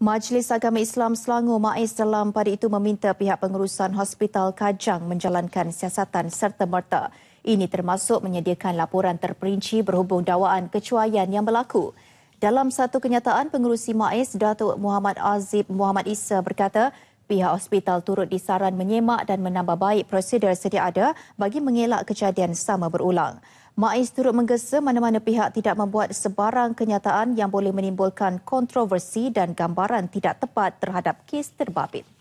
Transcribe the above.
Majlis Agama Islam Selangor Maiz dalam pada itu meminta pihak pengurusan Hospital Kajang menjalankan siasatan serta-merta. Ini termasuk menyediakan laporan terperinci berhubung dawaan kecuaian yang berlaku. Dalam satu kenyataan, pengurusi Maiz Datuk Muhammad Azib Muhammad Isa berkata, Pihak hospital turut disaran menyemak dan menambah baik prosedur sedia ada bagi mengelak kejadian sama berulang. Maiz turut menggesa mana-mana pihak tidak membuat sebarang kenyataan yang boleh menimbulkan kontroversi dan gambaran tidak tepat terhadap kes terbabit.